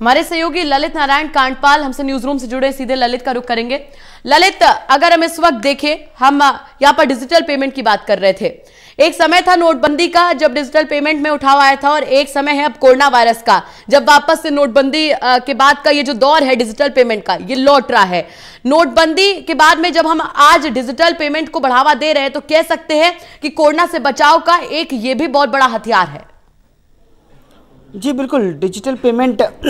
हमारे सहयोगी ललित नारायण कांडपाल हमसे न्यूज रूम से जुड़े सीधे ललित का रुख करेंगे ललित अगर हम इस वक्त देखें हम यहाँ पर डिजिटल पेमेंट की बात कर रहे थे एक समय था नोटबंदी का जब डिजिटल पेमेंट में उठाव आया था और एक समय है अब कोरोना वायरस का जब वापस से नोटबंदी के बाद का ये जो दौर है डिजिटल पेमेंट का ये लौट रहा है नोटबंदी के बाद में जब हम आज डिजिटल पेमेंट को बढ़ावा दे रहे हैं तो कह सकते हैं कि कोरोना से बचाव का एक ये भी बहुत बड़ा हथियार है जी बिल्कुल डिजिटल पेमेंट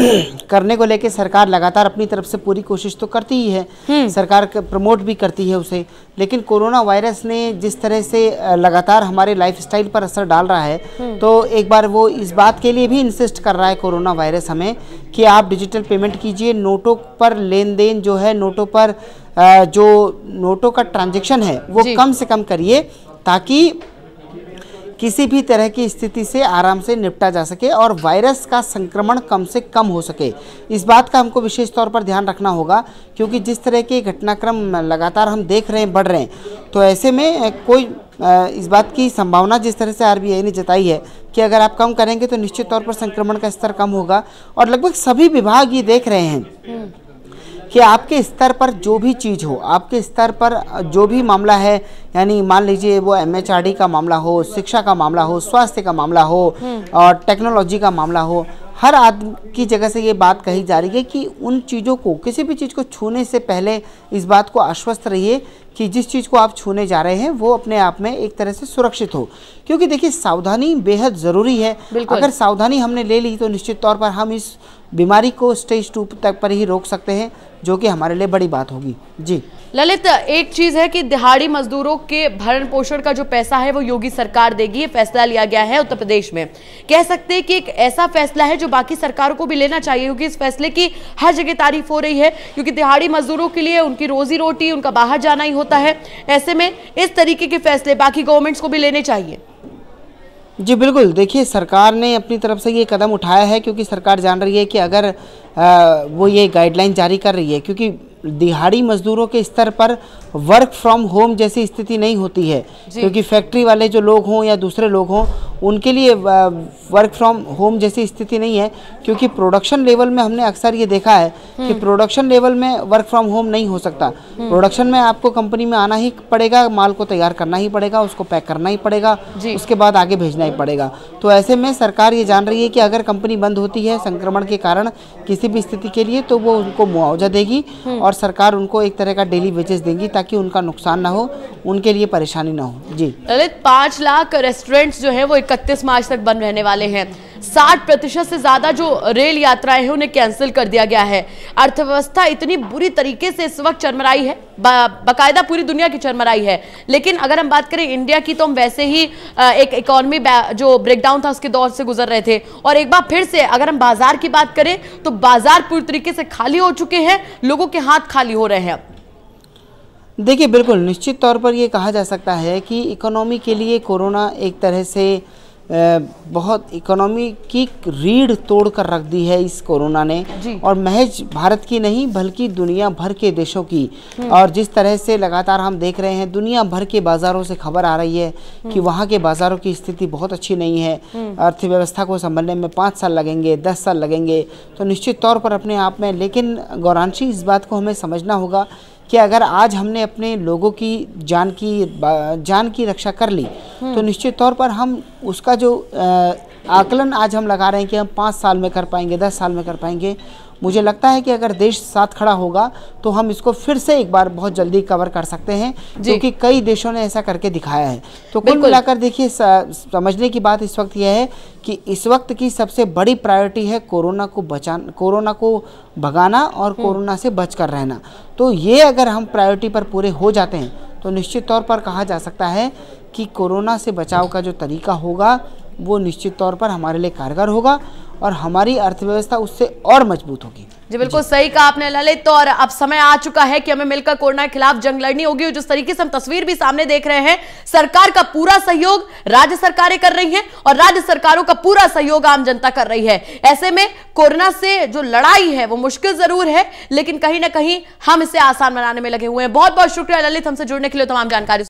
करने को लेके सरकार लगातार अपनी तरफ से पूरी कोशिश तो करती ही है हम्म। सरकार प्रमोट भी करती है उसे लेकिन कोरोना वायरस ने जिस तरह से लगातार हमारे लाइफस्टाइल पर असर डाल रहा है हम्म। तो एक बार वो इस बात के लिए भी इंसिस्ट कर रहा है कोरोना वायरस हमें कि आप डिजिटल पेमेंट कीजिए नोटों पर लेन देन जो है नोटों पर जो नोटों का ट्रांजेक्शन है वो कम से कम करिए ताकि किसी भी तरह की स्थिति से आराम से निपटा जा सके और वायरस का संक्रमण कम से कम हो सके इस बात का हमको विशेष तौर पर ध्यान रखना होगा क्योंकि जिस तरह के घटनाक्रम लगातार हम देख रहे हैं बढ़ रहे हैं तो ऐसे में कोई इस बात की संभावना जिस तरह से आरबीआई ने जताई है कि अगर आप कम करेंगे तो निश्चित तौर पर संक्रमण का स्तर कम होगा और लगभग सभी विभाग ये देख रहे हैं कि आपके स्तर पर जो भी चीज़ हो आपके स्तर पर जो भी मामला है यानी मान लीजिए वो एम का मामला हो शिक्षा का मामला हो स्वास्थ्य का मामला हो हम्म। और टेक्नोलॉजी का मामला हो हर आदमी की जगह से ये बात कही जा रही है कि उन चीज़ों को किसी भी चीज़ को छूने से पहले इस बात को आश्वस्त रहिए कि जिस चीज़ को आप छूने जा रहे हैं वो अपने आप में एक तरह से सुरक्षित हो क्योंकि देखिए सावधानी बेहद ज़रूरी है अगर सावधानी हमने ले ली तो निश्चित तौर पर हम इस बीमारी को स्टेज टू तक पर ही रोक सकते हैं जो कि हमारे लिए बड़ी बात होगी जी ललित एक चीज है कि दिहाड़ी मजदूरों के भरण पोषण का जो पैसा है वो योगी सरकार देगी ये फैसला लिया गया है उत्तर प्रदेश में कह सकते हैं कि एक ऐसा फैसला है जो बाकी सरकारों को भी लेना चाहिए क्योंकि इस फैसले की हर जगह तारीफ हो रही है क्योंकि दिहाड़ी मजदूरों के लिए उनकी रोजी रोटी उनका बाहर जाना ही हो होता है ऐसे में इस तरीके के फैसले बाकी गवर्नमेंट्स को भी लेने चाहिए जी बिल्कुल देखिए सरकार ने अपनी तरफ से ये कदम उठाया है क्योंकि सरकार जान रही है कि अगर आ, वो ये गाइडलाइन जारी कर रही है क्योंकि दिहाड़ी मजदूरों के स्तर पर वर्क फ्रॉम होम जैसी स्थिति नहीं होती है क्योंकि फैक्ट्री वाले जो लोग हों या दूसरे लोग हों उनके लिए वर्क फ्रॉम होम जैसी स्थिति नहीं है क्योंकि प्रोडक्शन लेवल में हमने अक्सर ये देखा है कि प्रोडक्शन हम्म। लेवल में वर्क फ्रॉम होम नहीं हो सकता प्रोडक्शन हम्म। में आपको कंपनी में आना ही पड़ेगा माल को तैयार करना ही पड़ेगा उसको पैक करना ही पड़ेगा उसके बाद आगे भेजना ही पड़ेगा तो ऐसे में सरकार ये जान रही है कि अगर कंपनी बंद होती है संक्रमण के कारण किसी भी स्थिति के लिए तो वो उनको मुआवजा देगी हम्म। और सरकार उनको एक तरह का डेली वेजेस देंगी ताकि उनका नुकसान ना हो उनके लिए परेशानी ना हो जी ललित पाँच लाख रेस्टोरेंट्स जो है वो इकतीस मार्च तक बंद रहने वाले हैं साठ प्रतिशत से ज़्यादा जो रेल यात्राएं हैं उन्हें कैंसिल कर दिया गया है अर्थव्यवस्था इतनी बुरी तरीके से इस वक्त चरमराई है बाकायदा पूरी दुनिया की चरमराई है लेकिन अगर हम बात करें इंडिया की तो हम वैसे ही एक इकोनॉमी जो ब्रेकडाउन था उसके दौर से गुजर रहे थे और एक बार फिर से अगर हम बाजार की बात करें तो बाजार पूरी तरीके से खाली हो चुके हैं लोगों के हाथ खाली हो रहे हैं देखिए बिल्कुल निश्चित तौर पर यह कहा जा सकता है कि इकोनॉमी के लिए कोरोना एक तरह से बहुत इकोनॉमी की रीढ़ तोड़ कर रख दी है इस कोरोना ने और महज भारत की नहीं बल्कि दुनिया भर के देशों की हम्म। और जिस तरह से लगातार हम देख रहे हैं दुनिया भर के बाज़ारों से खबर आ रही है हम्म। कि वहाँ के बाज़ारों की स्थिति बहुत अच्छी नहीं है हम्म। अर्थव्यवस्था को संभलने में पाँच साल लगेंगे दस साल लगेंगे तो निश्चित तौर पर अपने आप में लेकिन गौरांशी इस बात को हमें समझना होगा कि अगर आज हमने अपने लोगों की जान की जान की रक्षा कर ली हम्म। तो निश्चित तौर पर हम उसका जो आकलन आज हम लगा रहे हैं कि हम पाँच साल में कर पाएंगे दस साल में कर पाएंगे मुझे लगता है कि अगर देश साथ खड़ा होगा तो हम इसको फिर से एक बार बहुत जल्दी कवर कर सकते हैं क्योंकि कई देशों ने ऐसा करके दिखाया है तो कुल मिलाकर देखिए समझने की बात इस वक्त यह है कि इस वक्त की सबसे बड़ी प्रायोरिटी है कोरोना को बचाना कोरोना को भगाना और हम्म। कोरोना से बचकर रहना तो ये अगर हम प्रायोरिटी पर पूरे हो जाते हैं तो निश्चित तौर पर कहा जा सकता है कि कोरोना से बचाव का जो तरीका होगा वो निश्चित तौर पर हमारे लिए कारगर होगा और हमारी अर्थव्यवस्था उससे और मजबूत होगी जी बिल्कुल सही कहा आपने ललित तो और अब समय आ चुका है कि हमें मिलकर कोरोना के खिलाफ जंग लड़नी होगी जिस तरीके से हम तस्वीर भी सामने देख रहे हैं सरकार का पूरा सहयोग राज्य सरकारें कर रही हैं और राज्य सरकारों का पूरा सहयोग आम जनता कर रही है ऐसे में कोरोना से जो लड़ाई है वो मुश्किल जरूर है लेकिन कहीं ना कहीं हम इसे आसान बनाने में लगे हुए हैं बहुत बहुत शुक्रिया ललित हमसे जुड़ने के लिए तमाम जानकारी